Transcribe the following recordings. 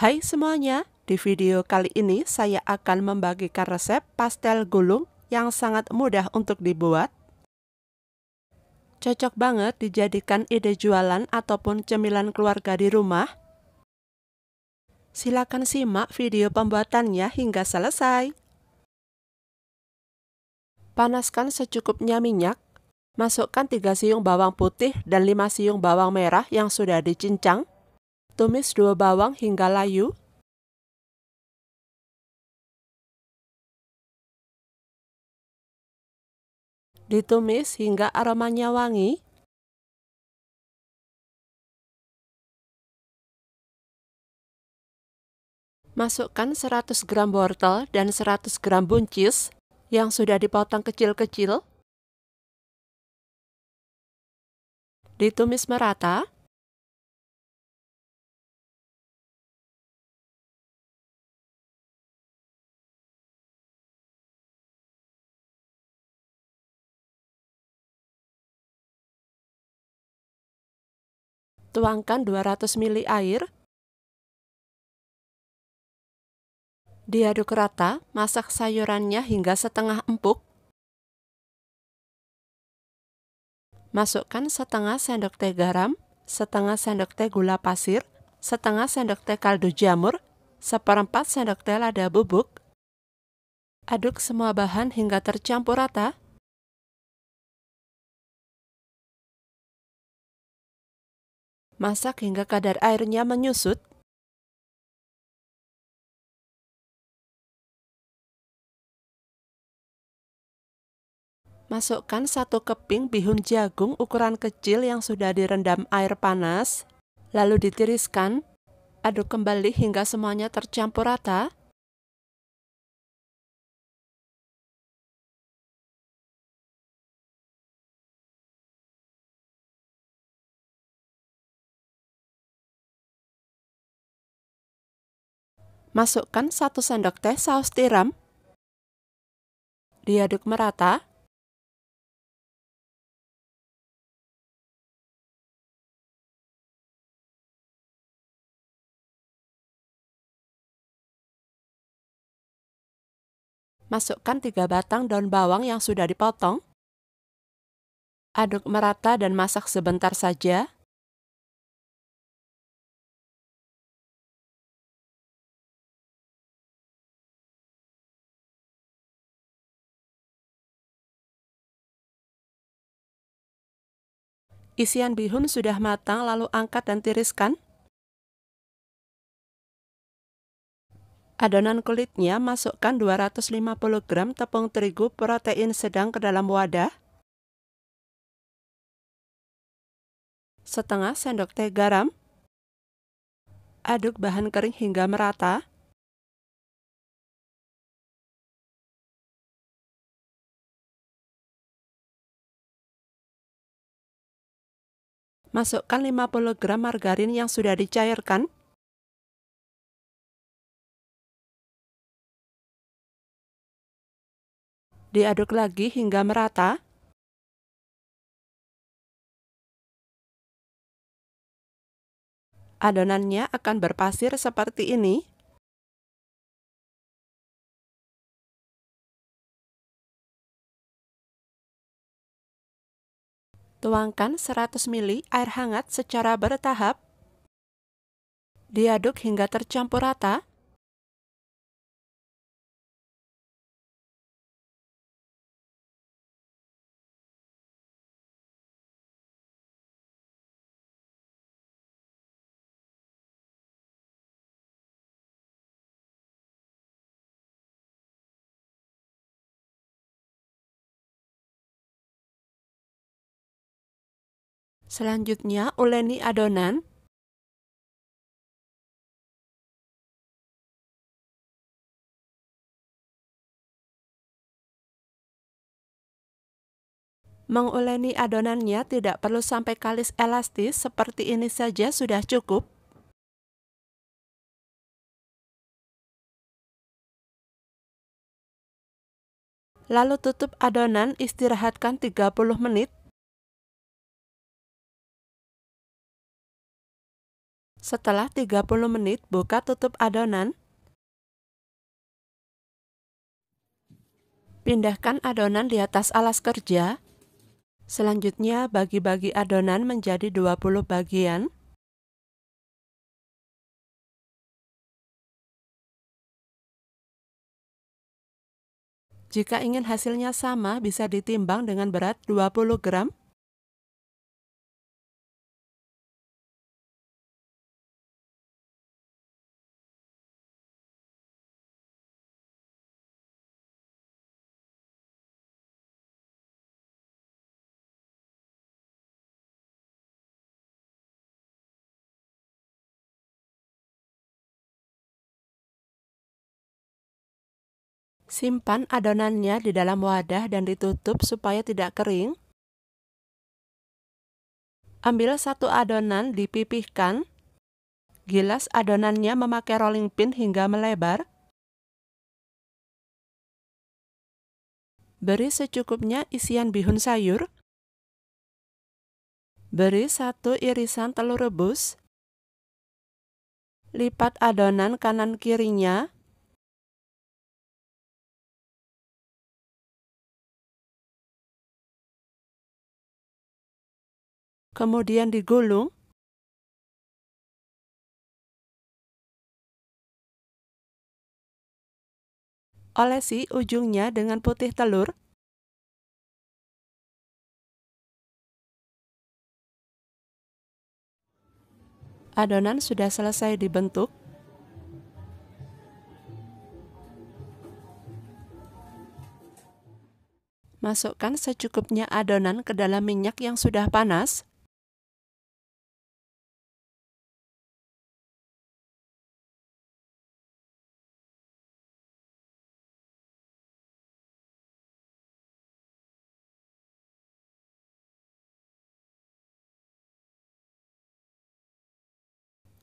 Hai semuanya, di video kali ini saya akan membagikan resep pastel gulung yang sangat mudah untuk dibuat. Cocok banget dijadikan ide jualan ataupun cemilan keluarga di rumah. Silakan simak video pembuatannya hingga selesai. Panaskan secukupnya minyak. Masukkan 3 siung bawang putih dan 5 siung bawang merah yang sudah dicincang. Tumis dua bawang hingga layu. Ditumis hingga aromanya wangi. Masukkan 100 gram wortel dan 100 gram buncis yang sudah dipotong kecil-kecil. Ditumis merata. Tuangkan 200 ml air. Diaduk rata, masak sayurannya hingga setengah empuk. Masukkan setengah sendok teh garam, setengah sendok teh gula pasir, setengah sendok teh kaldu jamur, seperempat sendok teh lada bubuk. Aduk semua bahan hingga tercampur rata. Masak hingga kadar airnya menyusut. Masukkan satu keping bihun jagung ukuran kecil yang sudah direndam air panas, lalu ditiriskan. Aduk kembali hingga semuanya tercampur rata. Masukkan 1 sendok teh saus tiram. Diaduk merata. Masukkan 3 batang daun bawang yang sudah dipotong. Aduk merata dan masak sebentar saja. Isian bihun sudah matang, lalu angkat dan tiriskan. Adonan kulitnya masukkan 250 gram tepung terigu protein sedang ke dalam wadah, setengah sendok teh garam, aduk bahan kering hingga merata, Masukkan 50 gram margarin yang sudah dicairkan. Diaduk lagi hingga merata. Adonannya akan berpasir seperti ini. Tuangkan 100 ml air hangat secara bertahap. Diaduk hingga tercampur rata Selanjutnya, uleni adonan Menguleni adonannya tidak perlu sampai kalis elastis, seperti ini saja sudah cukup. Lalu tutup adonan, istirahatkan 30 menit. Setelah 30 menit, buka tutup adonan. Pindahkan adonan di atas alas kerja. Selanjutnya, bagi-bagi adonan menjadi 20 bagian. Jika ingin hasilnya sama, bisa ditimbang dengan berat 20 gram Simpan adonannya di dalam wadah dan ditutup supaya tidak kering. Ambil satu adonan dipipihkan. Gilas adonannya memakai rolling pin hingga melebar. Beri secukupnya isian bihun sayur. Beri satu irisan telur rebus. Lipat adonan kanan kirinya kemudian digulung, olesi ujungnya dengan putih telur, adonan sudah selesai dibentuk. Masukkan secukupnya adonan ke dalam minyak yang sudah panas.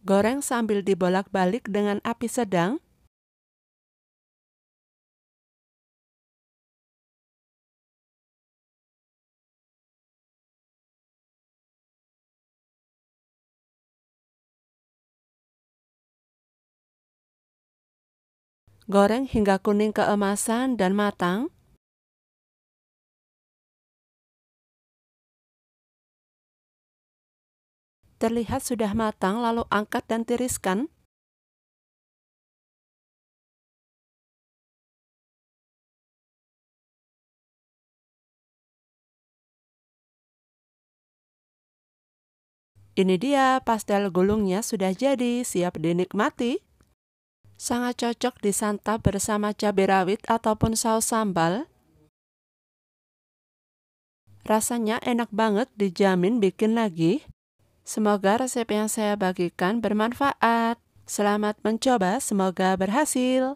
Goreng sambil dibolak-balik dengan api sedang. Goreng hingga kuning keemasan dan matang. terlihat sudah matang lalu angkat dan tiriskan. Ini dia pastel gulungnya sudah jadi, siap dinikmati. Sangat cocok disantap bersama cabai rawit ataupun saus sambal. Rasanya enak banget, dijamin bikin lagi. Semoga resep yang saya bagikan bermanfaat. Selamat mencoba, semoga berhasil.